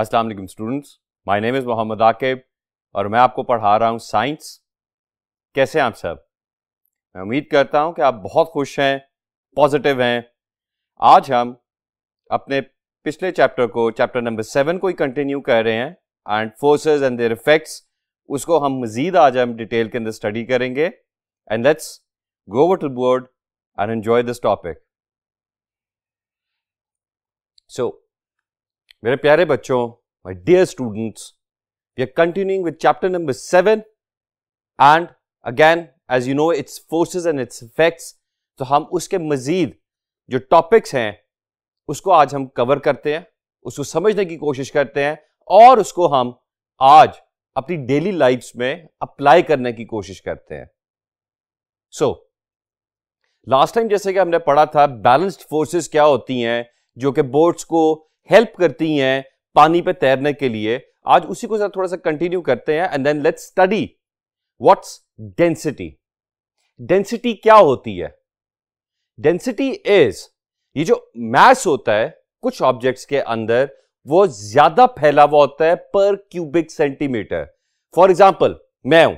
अस्सलाम वालेकुम students my name is Mohammad Aqib और मैं आपको पढ़ा रहा हूँ साइंस कैसे हैं आप सब मैं उम्मीद करता हूँ कि आप बहुत खुश हैं पॉजिटिव हैं आज हम अपने पिछले चैप्टर को चैप्टर नंबर सेवन को ही कंटिन्यू कर रहे हैं and forces and their effects उसको हम मज़ीद आज हम डिटेल के अंदर स्टडी करेंगे एंड लेट्स गो वो to board and enjoy this topic so मेरे प्यारे बच्चों my dear students we are continuing with chapter number seven and again as you know it's forces and its effects तो हम उसके मजीद जो topics हैं उसको आज हम कवर करते हैं उसको समझने की कोशिश करते हैं और उसको हम आज अपनी डेली लाइफ में अप्लाई करने की कोशिश करते हैं सो लास्ट टाइम जैसे कि हमने पढ़ा था बैलेंस्ड फोर्सेस क्या होती हैं जो कि बोर्ड्स को हेल्प करती हैं पानी पे तैरने के लिए आज उसी को थोड़ा सा कंटिन्यू करते हैं and then let's study what's density density क्या होती है डेंसिटी इज ये जो मैस होता है कुछ ऑब्जेक्ट्स के अंदर वो ज्यादा फैला हुआ होता है पर क्यूबिक सेंटीमीटर फॉर एग्जाम्पल मैं हूं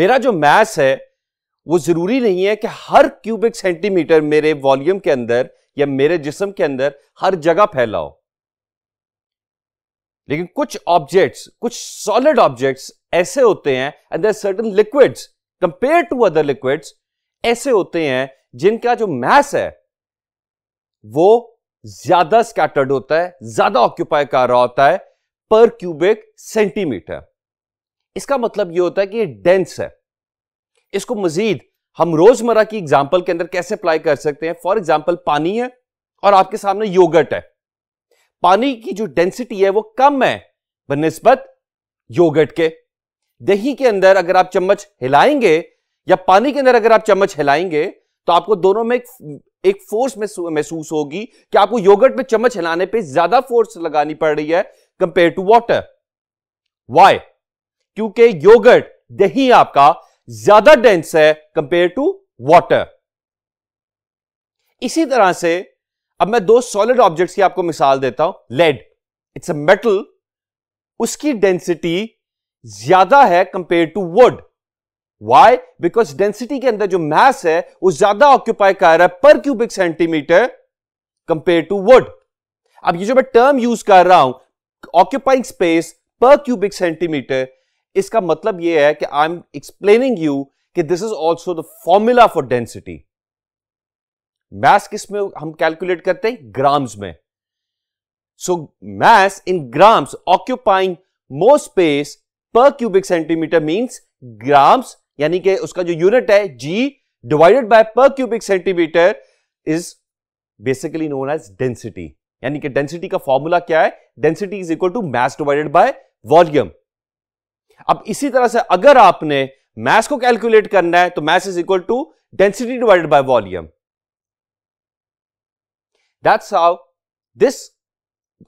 मेरा जो मैस है वो जरूरी नहीं है कि हर क्यूबिक सेंटीमीटर मेरे वॉल्यूम के अंदर या मेरे जिसम के अंदर हर जगह फैलाओ लेकिन कुछ ऑब्जेक्ट्स कुछ सॉलिड ऑब्जेक्ट्स ऐसे होते हैं and there certain liquids compare to other liquids ऐसे होते हैं जिनका जो मैस है वो ज्यादा स्कैटर्ड होता है ज्यादा ऑक्यूपाई कर रहा होता है पर क्यूबिक सेंटीमीटर इसका मतलब यह होता है कि ये डेंस है इसको मजीद हम रोजमर्रा की एग्जाम्पल के अंदर कैसे अप्लाई कर सकते हैं फॉर एग्जाम्पल पानी है और आपके सामने योगर्ट है पानी की जो डेंसिटी है वो कम है बनस्बत योगर्ट के दही के अंदर अगर आप चम्मच हिलाएंगे या पानी के अंदर अगर आप चम्मच हिलाएंगे तो आपको दोनों में एक, एक फोर्स महसूस होगी कि आपको योगर्ट में चम्मच हिलाने पे ज्यादा फोर्स लगानी पड़ रही है कंपेयर टू वाटर वाई क्योंकि योगर्ट दही आपका ज्यादा डेंस है कंपेयर टू वाटर इसी तरह से अब मैं दो सॉलिड ऑब्जेक्ट्स की आपको मिसाल देता हूं लेड इट्स अ मेटल उसकी डेंसिटी ज्यादा है compare to wood why because density के अंदर जो मैस है वो ज्यादा ऑक्यूपाई कर रहा है पर cubic centimetre compare to wood अब ये जो मैं टर्म यूज कर रहा हूं occupying space per cubic centimetre इसका मतलब यह है कि आई एम एक्सप्लेनिंग यू कि this is also the formula for density mass किस में हम कैलकुलेट करते हैं ग्राम्स में so mass in grams occupying more space per cubic centimetre means grams यानी कि उसका जो यूनिट है जी डिवाइडेड बाय पर cubic centimetre is basically known as density यानी कि डेंसिटी का फॉर्मूला क्या है density is equal to mass divided by volume अब इसी तरह से अगर आपने मैस को कैलकुलेट करना है तो mass is equal to density divided by volume that's how this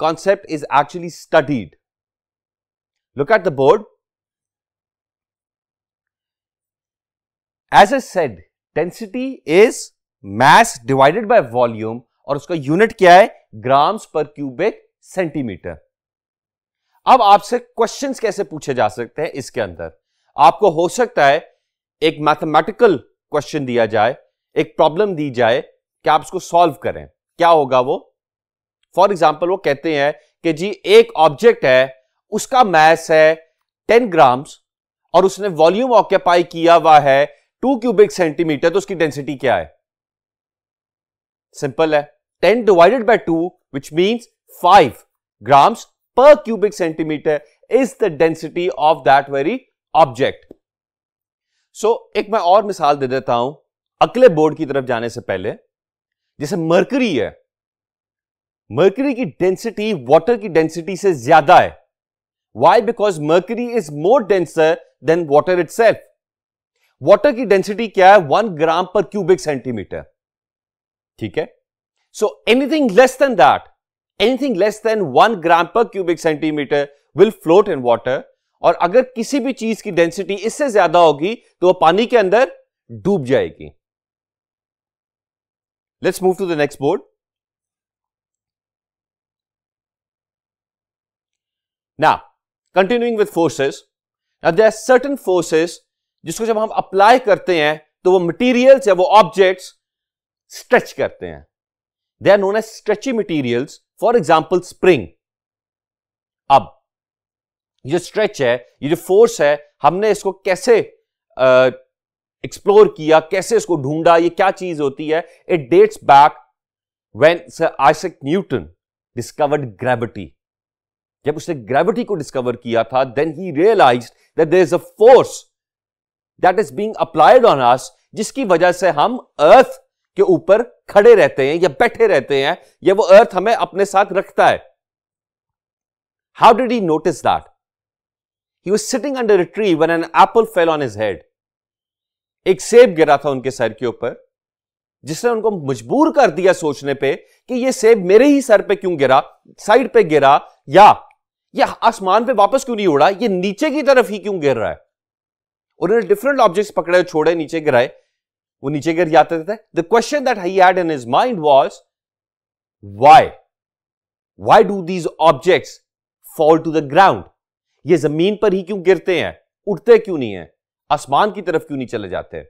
concept is actually studied look at the board as I said density is mass divided by volume और उसका यूनिट क्या है grams पर cubic centimetre अब आपसे question कैसे पूछे जा सकते हैं इसके अंदर आपको हो सकता है एक मैथमेटिकल क्वेश्चन दिया जाए एक प्रॉब्लम दी जाए कि आप उसको सॉल्व करें क्या होगा वो फॉर एग्जाम्पल वो कहते हैं कि जी एक ऑब्जेक्ट है उसका मैस है टेन ग्राम्स और उसने वॉल्यूम ऑक्यूपाई किया हुआ है टू क्यूबिक सेंटीमीटर तो उसकी डेंसिटी क्या है सिंपल है ten divided by two which means five grams per cubic centimeter is the density of that very object. So एक मैं और मिसाल दे देता हूं अकले बोर्ड की तरफ जाने से पहले जैसे मर्करी है मर्करी की डेंसिटी वाटर की डेंसिटी से ज्यादा है why because mercury is more denser than water itself water की डेंसिटी क्या है one gram per cubic centimetre ठीक है so anything less than that anything less than one gram per cubic centimetre will float in water और अगर किसी भी चीज की डेंसिटी इससे ज्यादा होगी तो वह पानी के अंदर डूब जाएगी let's move to the next board ना continuing with forces there certain forces जिसको जब हम अप्लाई करते हैं तो वो मटेरियल्स या वो ऑब्जेक्ट्स स्ट्रेच करते हैं they are known as stretchy materials for example spring अब ये जो स्ट्रेच है ये जो फोर्स है हमने इसको कैसे एक्सप्लोर किया कैसे इसको ढूंढा ये क्या चीज होती है it dates back when sir Isaac Newton discovered gravity जब उसने ग्रेविटी को डिस्कवर किया था then he realise that there is a force that is being applied on us जिसकी वजह से हम अर्थ के ऊपर खड़े रहते हैं या बैठे रहते हैं या वो अर्थ हमें अपने साथ रखता है how did he notice that he was sitting under a tree one an apple fell on is head एक सेब गिरा था उनके सर के ऊपर जिसने उनको मजबूर कर दिया सोचने पे कि ये सेब मेरे ही सर पे क्यों गिरा साइड पे गिरा या ये आसमान पे वापस क्यों नहीं उड़ा ये नीचे की तरफ ही क्यों गिर रहा है उन्होंने डिफरेंट ऑब्जेक्ट्स पकड़े छोड़े नीचे गिराए वो नीचे गिर जाते थे the question that he had in his mind was why why do these objects fall to the ground ये जमीन पर ही क्यों गिरते हैं उठते क्यों नहीं है आसमान की तरफ क्यों नहीं चले जाते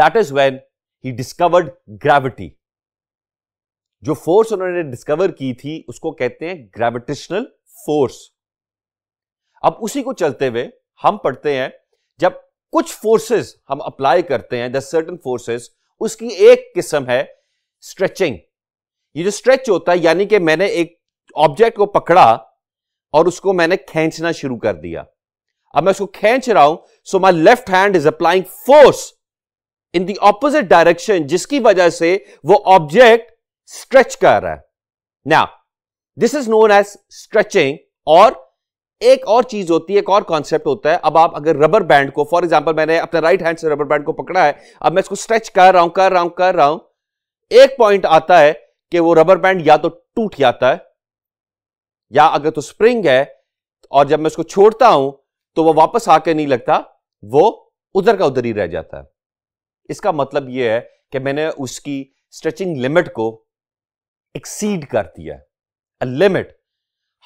that is when he discovered gravity जो फोर्स उन्होंने डिस्कवर की थी उसको कहते हैं ग्रेविटेशनल फोर्स अब उसी को चलते हुए हम पढ़ते हैं जब कुछ फोर्सेस हम अप्लाई करते हैं द सर्टन फोर्सेस उसकी एक किस्म है स्ट्रेचिंग ये जो स्ट्रेच होता है यानी कि मैंने एक ऑब्जेक्ट को पकड़ा और उसको मैंने खींचना शुरू कर दिया अब मैं उसको खींच रहा हूं so my left hand is applying force in the opposite direction जिसकी वजह से वो ऑब्जेक्ट स्ट्रेच कर रहा है ना this is known as stretching और एक और चीज होती है एक और कॉन्सेप्ट होता है अब आप अगर रबर बैंड को फॉर एग्जाम्पल मैंने अपने राइट हैंड से रबर बैंड को पकड़ा है अब मैं इसको स्ट्रेच कर रहा हूं कर रहा हूं कर रहा हूं एक पॉइंट आता है कि वो रबर बैंड या तो टूट जाता है या अगर तो स्प्रिंग है और जब मैं उसको छोड़ता हूं तो वो वापस आके नहीं लगता वो उधर का उधर ही रह जाता है इसका मतलब यह है कि मैंने उसकी स्ट्रेचिंग लिमिट को एक्सीड कर दिया लिमिट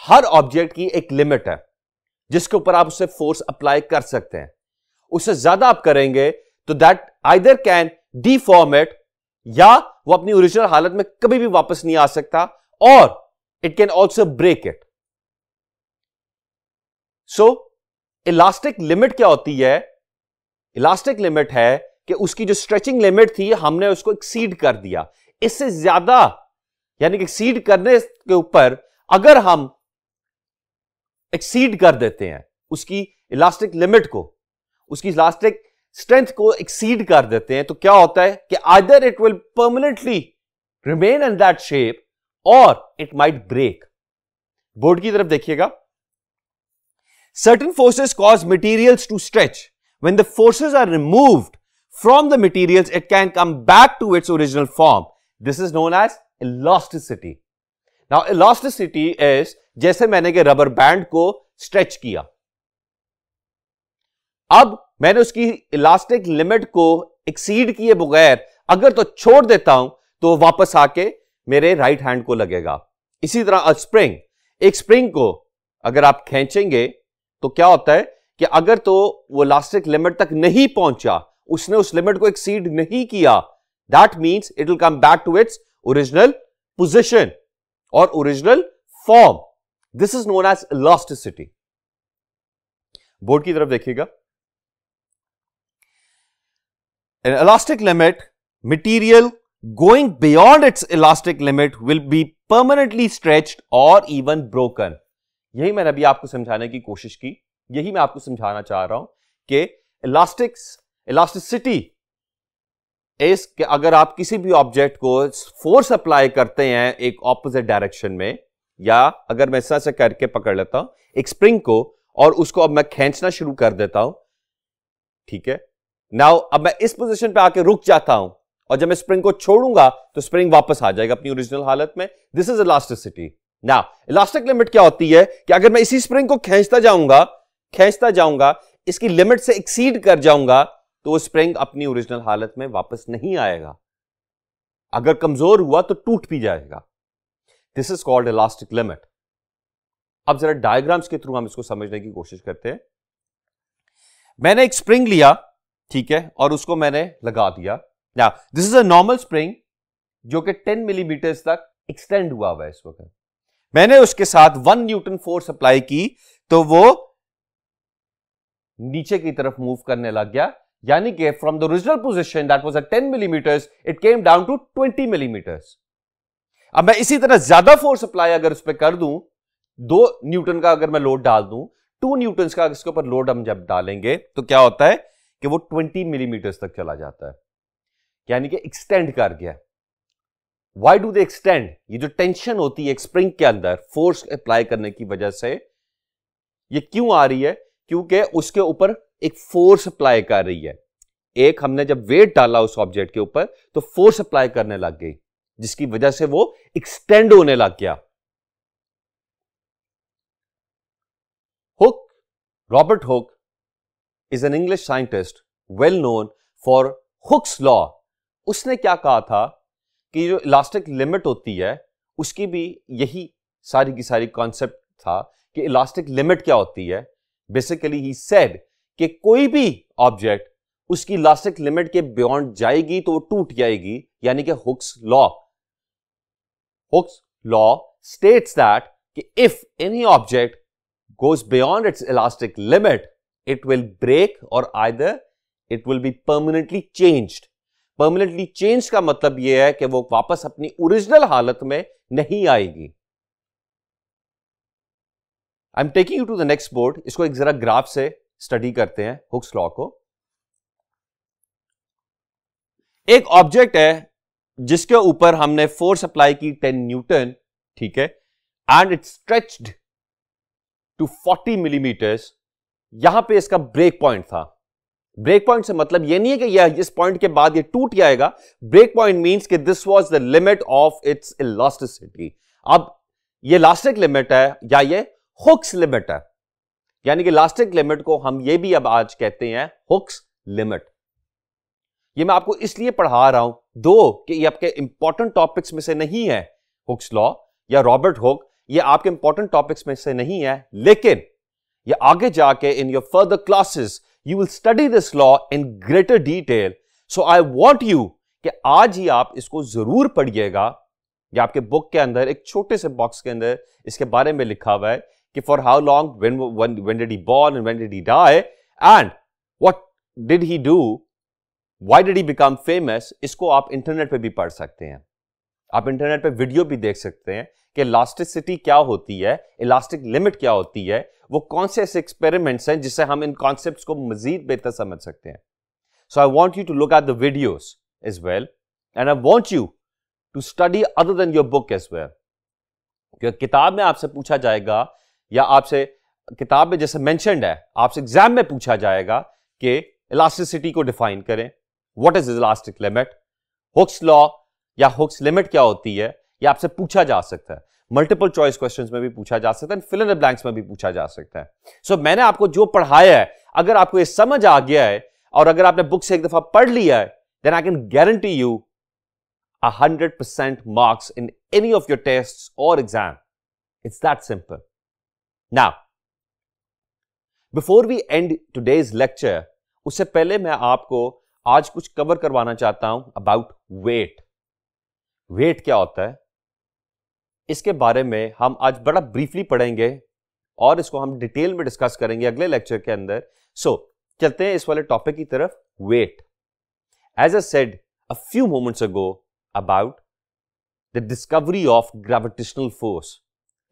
हर ऑब्जेक्ट की एक लिमिट है जिसके ऊपर आप उसे फोर्स अप्लाई कर सकते हैं उसे ज्यादा आप करेंगे तो that either can deformate it या वो अपनी ओरिजिनल हालत में कभी भी वापस नहीं आ सकता और it can also break it so elastic limit क्या होती है इलास्टिक लिमिट है कि उसकी जो स्ट्रेचिंग लिमिट थी हमने उसको एक्सीड कर दिया इससे ज्यादा यानी कि एक्सीड करने के ऊपर अगर हम एक्सीड कर देते हैं उसकी इलास्टिक लिमिट को उसकी इलास्टिक स्ट्रेंथ को एक्सीड कर देते हैं तो क्या होता है कि either it will permanently remain in that shape और इट माइट ब्रेक बोर्ड की तरफ देखिएगा certain forces cause material to stretch when the forces are removed from the material it can come back to its original form this is known as elasticity ना elasticity is जैसे मैंने के rubber band को stretch किया अब मैंने उसकी elastic limit को एक्सीड किए बगैर अगर तो छोड़ देता हूं तो वापस आके मेरे राइट हैंड को लगेगा इसी तरह स्प्रिंग एक स्प्रिंग को अगर आप खींचेंगे तो क्या होता है कि अगर तो वो इलास्टिक लिमिट तक नहीं पहुंचा उसने उस लिमिट को एक्सीड नहीं किया that means it will come back to its original position और original form this is known as elasticity board की तरफ देखिएगा an elastic limit material going beyond its elastic limit will be permanently stretch और even broken यही मैंने अभी आपको समझाने की कोशिश की यही मैं आपको समझाना चाह रहा हूं कि इलास्टिक्स इलास्टिसिटी इस अगर आप किसी भी ऑब्जेक्ट को फोर्स अप्लाई करते हैं एक ऑपोजिट डायरेक्शन में या अगर मैं ऐसा से करके पकड़ लेता हूं एक स्प्रिंग को और उसको अब मैं खींचना शुरू कर देता हूं ठीक है नाउ अब मैं इस पोजीशन पे आके रुक जाता हूं और जब मैं स्प्रिंग को छोड़ूंगा तो स्प्रिंग वापस आ जाएगा अपनी ओरिजिनल हालत में दिस इज इलास्टिसिटी ना इलास्टिक लिमिट क्या होती है कि अगर मैं इसी स्प्रिंग को खींचता जाऊंगा खींचता जाऊंगा इसकी लिमिट से एक्सीड कर जाऊंगा तो वो स्प्रिंग अपनी ओरिजिनल हालत में वापस नहीं आएगा अगर कमजोर हुआ तो टूट भी जाएगा this is called elastic limit अब जरा डायग्राम्स के थ्रू हम इसको समझने की कोशिश करते हैं मैंने एक स्प्रिंग लिया ठीक है और उसको मैंने लगा दिया this is a normal spring जो कि 10 मिलीमीटर तक एक्सटेंड हुआ हुआ है इस वक्त मैंने उसके साथ वन न्यूटन फोर्स अप्लाई की तो वो नीचे की तरफ मूव करने लग गया यानी कि from the original position that was a ten millimetres it came down to twenty millimetres अब मैं इसी तरह ज्यादा फोर्स अप्लाई अगर उस पर कर दूं दो न्यूटन का अगर मैं लोड डाल दूं टू न्यूटन का इसके ऊपर लोड हम जब डालेंगे तो क्या होता है कि वो ट्वेंटी मिलीमीटर्स तक चला जाता है यानी कि एक्सटेंड कर गया वाई डू दे एक्सटेंड ये जो टेंशन होती है एक स्प्रिंग के अंदर फोर्स अप्लाई करने की वजह से ये क्यों आ रही है क्योंकि उसके ऊपर एक फोर्स अप्लाई कर रही है एक हमने जब वेट डाला उस ऑब्जेक्ट के ऊपर तो फोर्स अप्लाई करने लग गई जिसकी वजह से वो एक्सटेंड होने लग गया Hooke Robert Hooke is an English scientist well known for Hooke's law उसने क्या कहा था कि जो इलास्टिक लिमिट होती है उसकी भी यही सारी की सारी कॉन्सेप्ट था कि इलास्टिक लिमिट क्या होती है बेसिकली ही सेड कि कोई भी ऑब्जेक्ट उसकी लास्टिक लिमिट के बियॉन्ड जाएगी तो वो टूट जाएगी यानी कि Hooke's law Hooke's law states that कि if any object goes beyond its elastic limit it will break और either it will be permanently changed. Permanently change का मतलब यह है कि वो वापस अपनी ओरिजिनल हालत में नहीं आएगी I am taking you to the next board इसको एक जरा ग्राफ से स्टडी करते हैं हुक्स लॉ को एक ऑब्जेक्ट है जिसके ऊपर हमने फोर्स अप्लाई की 10 न्यूटन ठीक है and it stretched to 40 millimetres यहां पे इसका ब्रेक पॉइंट था ब्रेक पॉइंट से मतलब ये नहीं है कि यह इस पॉइंट के बाद ये टूट जाएगा ब्रेक पॉइंट मींस कि this was the limit of its elasticity अब ये इलास्टिक लिमिट है या ये हुक्स लिमिट है यानी कि इलास्टिक लिमिट को हम ये भी अब आज कहते हैं हुक्स लिमिट ये मैं आपको इसलिए पढ़ा रहा हूं दो कि ये आपके इंपॉर्टेंट टॉपिक्स में से नहीं है हुक्स लॉ या रॉबर्ट हुक ये आपके इंपॉर्टेंट टॉपिक्स में से नहीं है लेकिन ये आगे जाके in your further classes you will study this law in greater detail so I want you कि आज ही आप इसको जरूर पढ़िएगा या आपके बुक के अंदर एक छोटे से बॉक्स के अंदर इसके बारे में लिखा हुआ है कि for how long when when, when did he born and did did he die and what did he do why did he become इसको आप इंटरनेट पे भी पढ़ सकते हैं आप इंटरनेट पे वीडियो भी देख सकते हैं कि इलास्टिसिटी क्या होती है इलास्टिक लिमिट क्या होती है वो कौन से ऐसे एक्सपेरिमेंट्स हैं जिससे हम इन कॉन्सेप्ट को मजीद बेहतर समझ सकते हैं so I want you to look at the videos as well and I want you to study other than your book as well क्योंकि किताब में आपसे पूछा जाएगा या आपसे किताब में जैसे मैंशनड है आपसे एग्जाम में पूछा जाएगा कि इलास्टिसिटी को डिफाइन करें what is elastic limit Hooke's law या हुक्स लिमिट क्या होती है यह आपसे पूछा जा सकता है मल्टीपल चॉइस क्वेश्चंस में भी पूछा जा सकता है फिल इन ब्लैंक्स में भी पूछा जा सकता है सो so, मैंने आपको जो पढ़ाया है अगर आपको ये समझ आ गया है और अगर आपने बुक से एक दफा पढ़ लिया है then I can guarantee you hundred percent marks in any of your test और exam it's that simple Now, before we end today's lecture उससे पहले मैं आपको आज कुछ कवर करवाना चाहता हूं अबाउट वेट वेट क्या होता है इसके बारे में हम आज बड़ा ब्रीफली पढ़ेंगे और इसको हम डिटेल में डिस्कस करेंगे अगले लेक्चर के अंदर सो so, चलते हैं इस वाले टॉपिक की तरफ wait as a said a few moments ago about the discovery of gravitational force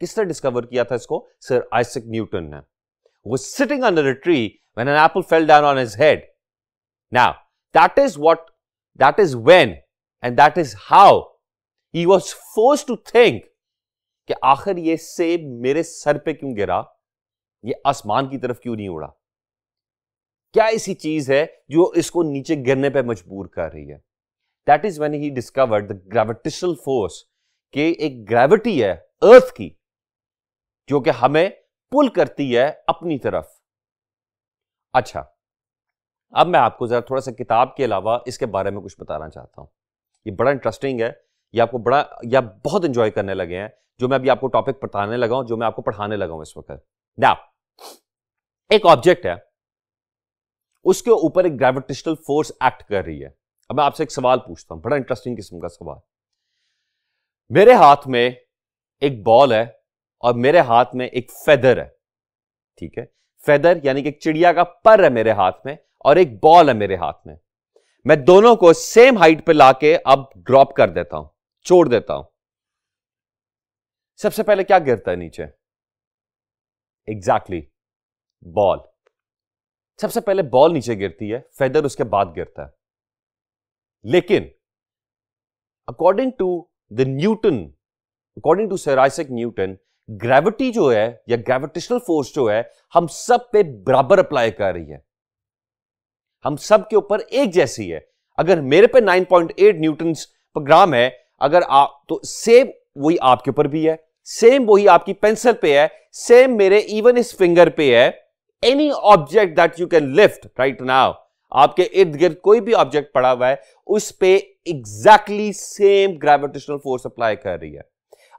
किसने डिस्कवर किया था इसको सर आइसक न्यूटन ने वो sitting under a tree when an apple fell down on his head now that is what, that is when, and that is how he was forced to think कि आखिर ये सेब मेरे sir पे क्यों गिरा ये आसमान की तरफ क्यों नहीं उड़ा क्या ऐसी चीज है जो इसको नीचे गिरने पे मजबूर कर रही है that is when he discovered the gravitational force कि एक ग्रेविटी है अर्थ की जो कि हमें पुल करती है अपनी तरफ अच्छा अब मैं आपको ज़रा थोड़ा सा किताब के अलावा इसके बारे में कुछ बताना चाहता हूं ये बड़ा इंटरेस्टिंग है ये आपको बड़ा या बहुत इंजॉय करने लगे हैं जो मैं अभी आपको टॉपिक पढ़ाने लगा हूं जो मैं आपको पढ़ाने लगा हूं इस वक्त ना एक ऑब्जेक्ट है उसके ऊपर एक ग्रेविटेशनल फोर्स एक्ट कर रही है अब मैं आपसे एक सवाल पूछता हूं बड़ा इंटरेस्टिंग किस्म का सवाल मेरे हाथ में एक बॉल है और मेरे हाथ में एक फेदर है ठीक है फेदर यानी कि चिड़िया का पर है मेरे हाथ में और एक बॉल है मेरे हाथ में मैं दोनों को सेम हाइट पे लाके अब ड्रॉप कर देता हूं छोड़ देता हूं सबसे पहले क्या गिरता है नीचे एग्जैक्टली exactly, बॉल सबसे पहले बॉल नीचे गिरती है फेदर उसके बाद गिरता है लेकिन according to the Newton according to sir Isaac Newton gravity जो है या ग्रेविटेशनल फोर्स जो है हम सब पे बराबर अप्लाई कर रही है हम सब के ऊपर एक जैसी है अगर मेरे पे 9.8 न्यूटन पर ग्राम है अगर आप तो सेम वही आपके ऊपर भी है सेम वही आपकी पेंसिल पे है सेम मेरे इवन इस फिंगर पे है any object that you can lift right now आपके इर्द गिर्द कोई भी ऑब्जेक्ट पड़ा हुआ है उस पर exactly same gravitational force apply कर रही है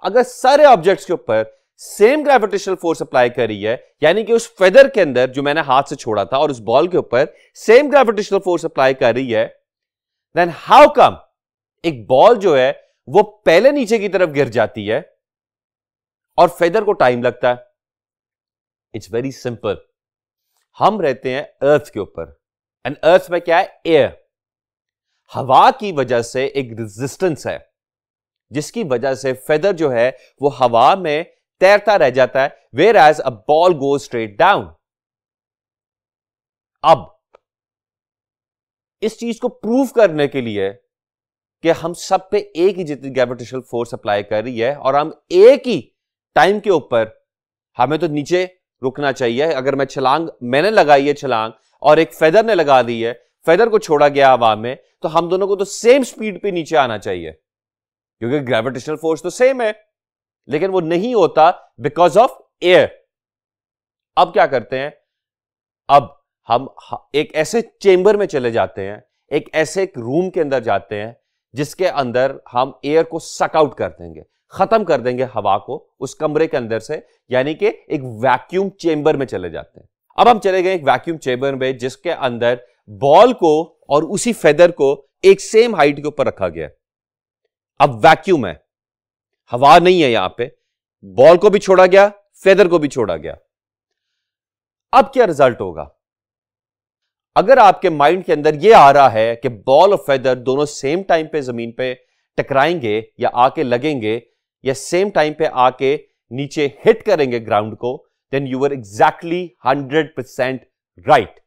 अगर सारे ऑब्जेक्ट्स के ऊपर सेम ग्रेविटेशनल फोर्स अप्लाई करी है यानी कि उस फेदर के अंदर जो मैंने हाथ से छोड़ा था और उस बॉल के ऊपर सेम ग्रेविटेशनल फोर्स अप्लाई कर रही है देन हाउ कम एक बॉल जो है वो पहले नीचे की तरफ गिर जाती है और फेदर को टाइम लगता है इट्स वेरी सिंपल हम रहते हैं अर्थ के ऊपर एंड अर्थ में क्या है एयर हवा की वजह से एक रेजिस्टेंस है जिसकी वजह से फेदर जो है वो हवा में तैरता रह जाता है whereas a ball go straight down अब इस चीज को प्रूव करने के लिए कि हम सब पे एक ही जितनी ग्रेविटेशनल फोर्स अप्लाई कर रही है और हम एक ही टाइम के ऊपर हमें तो नीचे रुकना चाहिए अगर मैं छलांग मैंने लगाई है छलांग और एक फेदर ने लगा दी है फेदर को छोड़ा गया हवा में तो हम दोनों को तो सेम स्पीड पे नीचे आना चाहिए क्योंकि ग्रेविटेशनल फोर्स तो सेम है लेकिन वो नहीं होता बिकॉज ऑफ एयर अब क्या करते हैं अब हम एक ऐसे चेंबर में चले जाते हैं एक ऐसे एक रूम के अंदर जाते हैं जिसके अंदर हम एयर को सकआउट कर देंगे खत्म कर देंगे हवा को उस कमरे के अंदर से यानी कि एक वैक्यूम चेंबर में चले जाते हैं अब हम चले गए एक वैक्यूम चेंबर में जिसके अंदर बॉल को और उसी फेदर को एक सेम हाइट के ऊपर रखा गया है अब वैक्यूम है हवा नहीं है यहां पे बॉल को भी छोड़ा गया फेदर को भी छोड़ा गया अब क्या रिजल्ट होगा अगर आपके माइंड के अंदर यह आ रहा है कि बॉल और फेदर दोनों सेम टाइम पे जमीन पे टकराएंगे या आके लगेंगे या सेम टाइम पे आके नीचे हिट करेंगे ग्राउंड को then you are exactly hundred percent right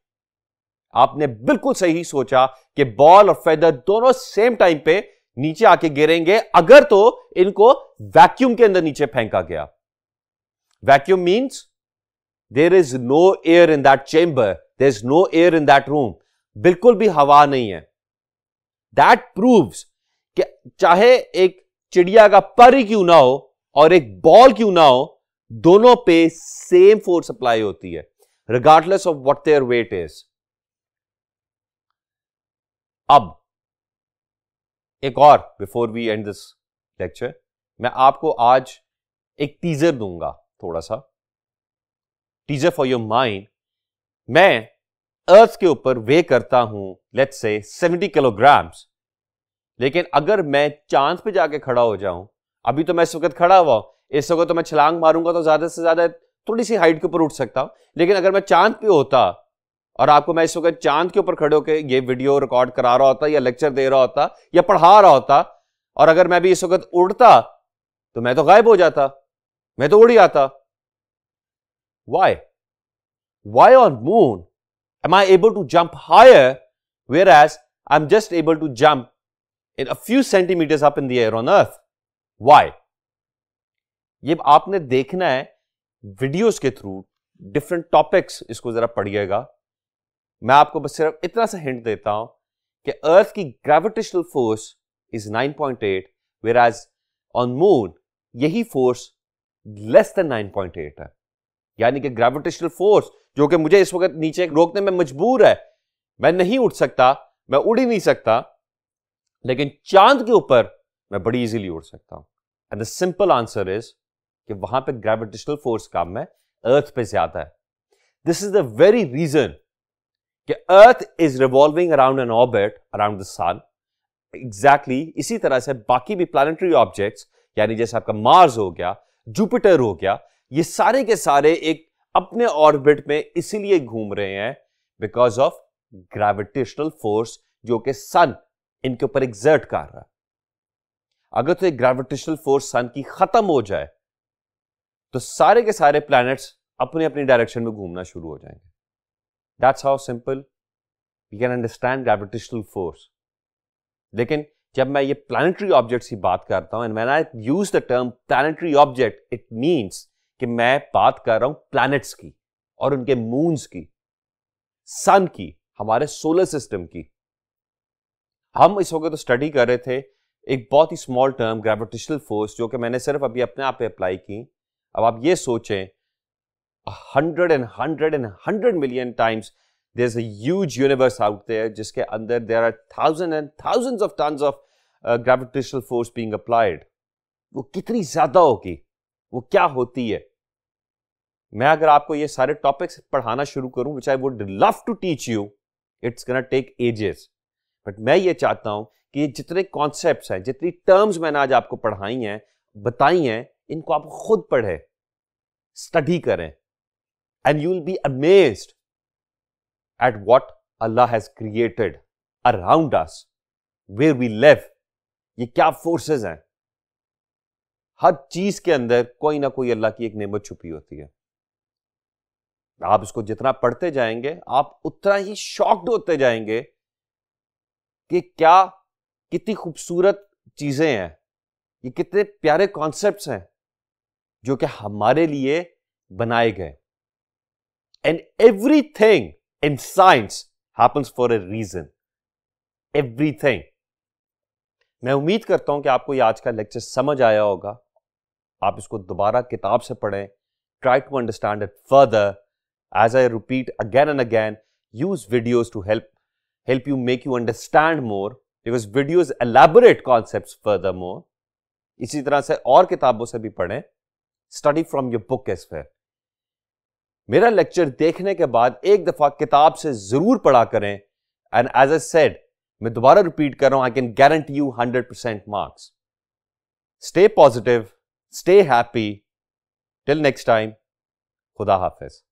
आपने बिल्कुल सही सोचा कि बॉल और फेदर दोनों सेम टाइम पे नीचे आके गिरेंगे अगर तो इनको वैक्यूम के अंदर नीचे फेंका गया vacuum means there is no air in that chamber there is no air in that room बिल्कुल भी हवा नहीं है दैट प्रूव्स कि चाहे एक चिड़िया का पर ही क्यों ना हो और एक बॉल क्यों ना हो दोनों पे सेम फोर्स अप्लाई होती है regardless of what their weight is अब एक और before we end this lecture मैं आपको आज एक टीजर दूंगा थोड़ा सा टीजर फॉर योर माइंड मैं अर्थ के ऊपर वे करता हूं लेट से 70 किलोग्राम्स लेकिन अगर मैं चांद पे जाके खड़ा हो जाऊं अभी तो मैं इस वक्त खड़ा हुआ इस वक्त तो मैं छलांग मारूंगा तो ज्यादा से ज्यादा थोड़ी सी हाइट के ऊपर उठ सकता हूं लेकिन अगर मैं चांद पे होता और आपको मैं इस वक्त चांद के ऊपर खड़े होकर ये वीडियो रिकॉर्ड करा रहा होता या लेक्चर दे रहा होता या पढ़ा रहा होता और अगर मैं भी इस वक्त उड़ता तो मैं तो गायब हो जाता मैं तो उड़ ही आता why why on moon am i able to jump higher whereas i'm just able to jump in a few centimeters up in the air on earth why ये आपने देखना है वीडियोस के थ्रू डिफरेंट टॉपिक्स इसको जरा पढ़िएगा मैं आपको बस सिर्फ इतना सा हिंट देता हूं कि अर्थ की gravitational force is 9.8 point eight whereas on moon यही फोर्स लेस देन 9.8 है यानी कि ग्रेविटेशनल फोर्स जो कि मुझे इस वक्त नीचे रोकने में मजबूर है मैं नहीं उठ सकता मैं उड़ ही नहीं सकता लेकिन चांद के ऊपर मैं बड़ी इजीली उड़ सकता हूं and the simple answer is कि वहां पे ग्रेविटेशनल फोर्स काम है अर्थ पे ज्यादा है this is the very reason कि earth is revolving around an orbit around the sun exactly इसी तरह से बाकी भी प्लानिटरी ऑब्जेक्ट्स यानी जैसे आपका मार्स हो गया जुपिटर हो गया ये सारे के सारे एक अपने ऑर्बिट में इसीलिए घूम रहे हैं बिकॉज ऑफ ग्रेविटेशनल फोर्स जो कि सन इनके ऊपर एग्जर्ट कर रहा है अगर तो एक ग्रेविटेशनल फोर्स सन की खत्म हो जाए तो सारे के सारे प्लैनेट्स अपने अपनी डायरेक्शन में घूमना शुरू हो जाएंगे that's how simple you can understand gravitational force लेकिन जब मैं ये प्लानिटरी ऑब्जेक्ट की बात करता हूं and man I use the term planetary object it means कि मैं बात कर रहा हूं प्लैनेट्स की और उनके मून्स की सन की हमारे सोलर सिस्टम की हम इस वक्त तो स्टडी कर रहे थे एक बहुत ही स्मॉल टर्म ग्रेविटेशनल फोर्स जो कि मैंने सिर्फ अभी अपने आप पे अप्लाई की अब आप ये सोचें hundred and hundred and hundred million times there is a universe out there जिसके अंदर there are thousand and thousands of tons of gravitational force being applied वो कितनी ज़्यादा होगी वो क्या होती है मैं अगर आपको ये सारे टॉपिक्स पढ़ाना शुरू करूं which I would love to teach you it's gonna take ages but मैं ये चाहता हूं कि ये जितने कॉन्सेप्ट हैं जितनी टर्म्स मैंने आज आपको पढ़ाई हैं बताई हैं इनको आप खुद पढ़ें स्टडी करें and you will be amazed at what Allah has created around us, where we live. ये क्या forces हैं हर चीज के अंदर कोई ना कोई अल्लाह की एक नेमत छुपी होती है आप इसको जितना पढ़ते जाएंगे आप उतना ही शॉक्ड होते जाएंगे कि क्या कितनी खूबसूरत चीजें हैं ये कितने प्यारे कॉन्सेप्ट्स हैं जो कि हमारे लिए बनाए गए And everything in science happens for a reason. Everything. मैं उम्मीद करता हूं कि आपको ये आज का लेक्चर समझ आया होगा आप इसको दोबारा किताब से पढ़ें try to understand it further as I repeat again and again use videos to help help you make you understand more because videos elaborate concept further more इसी तरह से और किताबों से भी पढ़ें study from your book as fair मेरा lecture देखने के बाद एक दफ़ा किताब से ज़रूर पढ़ा करें एंड एज ए सेड मैं दोबारा रिपीट कर रहा हूं I can guarantee you hundred percent marks stay positive stay happy till next time खुदा हाफिज़